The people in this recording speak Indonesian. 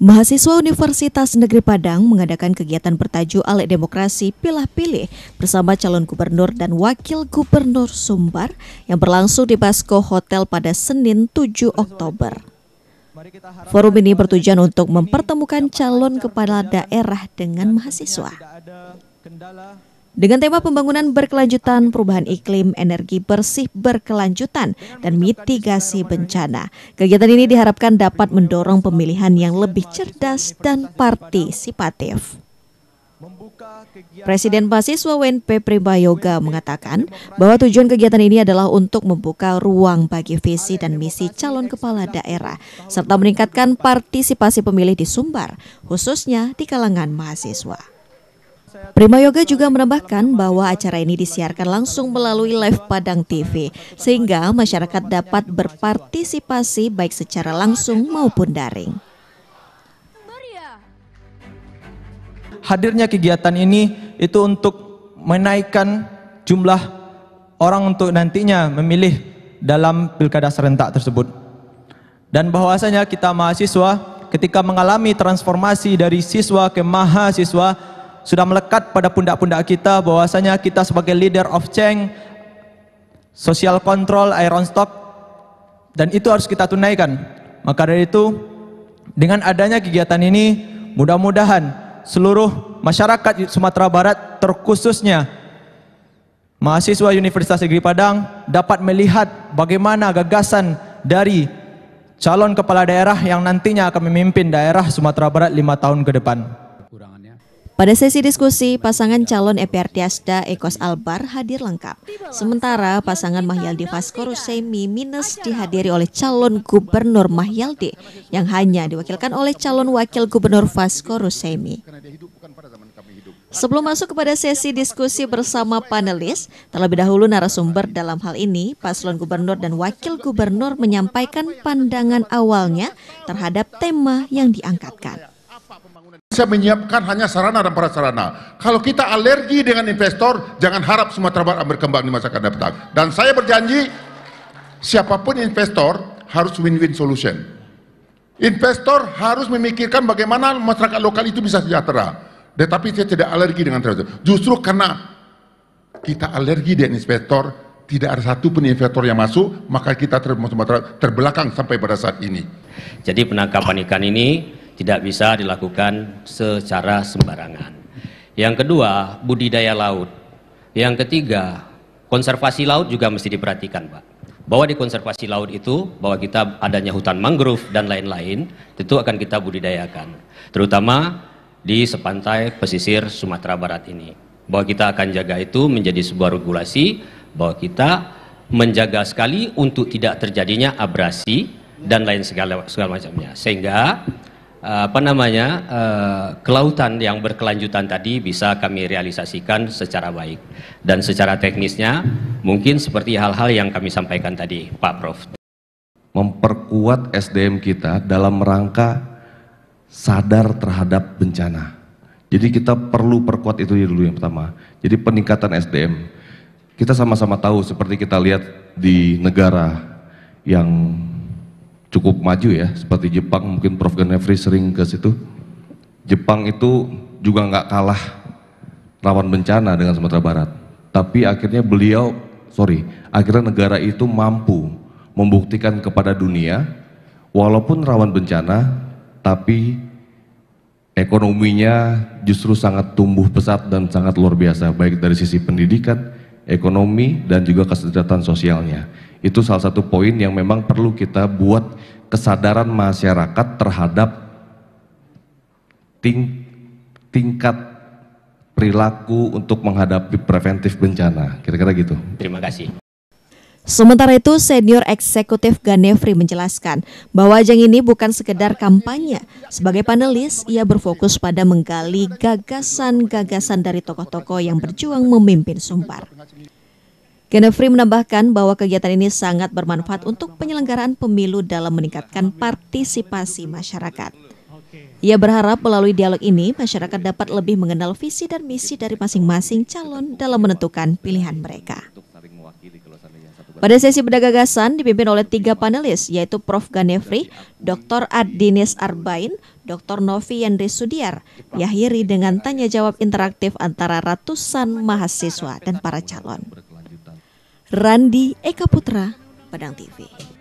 Mahasiswa Universitas Negeri Padang mengadakan kegiatan bertajuk Alek Demokrasi pilih Pilih bersama calon gubernur dan wakil gubernur Sumbar yang berlangsung di Basko Hotel pada Senin 7 Oktober. Forum ini bertujuan untuk mempertemukan calon kepala daerah dengan mahasiswa. Dengan tema pembangunan berkelanjutan, perubahan iklim, energi bersih berkelanjutan, dan mitigasi bencana. Kegiatan ini diharapkan dapat mendorong pemilihan yang lebih cerdas dan partisipatif. Presiden mahasiswa WNP Pribayoga mengatakan bahwa tujuan kegiatan ini adalah untuk membuka ruang bagi visi dan misi calon kepala daerah, serta meningkatkan partisipasi pemilih di Sumbar, khususnya di kalangan mahasiswa. Prima Yoga juga menambahkan bahwa acara ini disiarkan langsung melalui live Padang TV, sehingga masyarakat dapat berpartisipasi baik secara langsung maupun daring. Hadirnya kegiatan ini itu untuk menaikkan jumlah orang untuk nantinya memilih dalam pilkada serentak tersebut. Dan bahwasanya kita mahasiswa ketika mengalami transformasi dari siswa ke mahasiswa sudah melekat pada pundak-pundak kita bahwasanya kita sebagai leader of change social control iron stock dan itu harus kita tunaikan maka dari itu dengan adanya kegiatan ini mudah-mudahan seluruh masyarakat Sumatera Barat terkhususnya mahasiswa Universitas Negeri Padang dapat melihat bagaimana gagasan dari calon kepala daerah yang nantinya akan memimpin daerah Sumatera Barat lima tahun ke depan. Pada sesi diskusi, pasangan calon Epertiasda Ekos Albar hadir lengkap. Sementara pasangan Mahyaldi Vaskorusemi Minus dihadiri oleh calon gubernur Mahyaldi yang hanya diwakilkan oleh calon wakil gubernur Vaskorusemi. Sebelum masuk kepada sesi diskusi bersama panelis, terlebih dahulu narasumber dalam hal ini, paslon gubernur dan wakil gubernur menyampaikan pandangan awalnya terhadap tema yang diangkatkan. Bisa menyiapkan hanya sarana dan prasarana. Kalau kita alergi dengan investor, jangan harap Sumatera Barat berkembang di masa akan datang. Dan saya berjanji, siapapun investor harus win-win solution. Investor harus memikirkan bagaimana masyarakat lokal itu bisa sejahtera. Tetapi saya tidak alergi dengan investor. Justru karena kita alergi dengan investor, tidak ada satu pun investor yang masuk, maka kita ter terbelakang sampai pada saat ini. Jadi penangkapan ikan ini tidak bisa dilakukan secara sembarangan. Yang kedua, budidaya laut. Yang ketiga, konservasi laut juga mesti diperhatikan, Pak. Bahwa di konservasi laut itu, bahwa kita adanya hutan mangrove dan lain-lain, tentu akan kita budidayakan. Terutama di sepantai pesisir Sumatera Barat ini. Bahwa kita akan jaga itu menjadi sebuah regulasi, bahwa kita menjaga sekali untuk tidak terjadinya abrasi dan lain segala, segala macamnya. Sehingga Eh, apa namanya eh, kelautan yang berkelanjutan tadi bisa kami realisasikan secara baik dan secara teknisnya mungkin seperti hal-hal yang kami sampaikan tadi Pak Prof memperkuat SDM kita dalam rangka sadar terhadap bencana jadi kita perlu perkuat itu dulu yang pertama jadi peningkatan SDM kita sama-sama tahu seperti kita lihat di negara yang cukup maju ya, seperti Jepang mungkin Prof. Ganefri sering ke situ. Jepang itu juga nggak kalah rawan bencana dengan Sumatera Barat. Tapi akhirnya beliau, sorry, akhirnya negara itu mampu membuktikan kepada dunia, walaupun rawan bencana, tapi ekonominya justru sangat tumbuh pesat dan sangat luar biasa, baik dari sisi pendidikan, ekonomi, dan juga kesejahteraan sosialnya. Itu salah satu poin yang memang perlu kita buat kesadaran masyarakat terhadap ting tingkat perilaku untuk menghadapi preventif bencana. Kira-kira gitu. Terima kasih. Sementara itu, senior eksekutif Ganefri menjelaskan bahwa ajang ini bukan sekedar kampanye. Sebagai panelis, ia berfokus pada menggali gagasan-gagasan dari tokoh-tokoh yang berjuang memimpin Sumbar. Genevri menambahkan bahwa kegiatan ini sangat bermanfaat untuk penyelenggaraan pemilu dalam meningkatkan partisipasi masyarakat. Ia berharap melalui dialog ini masyarakat dapat lebih mengenal visi dan misi dari masing-masing calon dalam menentukan pilihan mereka. Pada sesi bedah gagasan dipimpin oleh tiga panelis, yaitu Prof. Ganefri, Dr. Adinis Arbain, Dr. Novi Yandri Sudiar, Yahiri dengan tanya jawab interaktif antara ratusan mahasiswa dan para calon. Randi Eka Putra, Padang TV.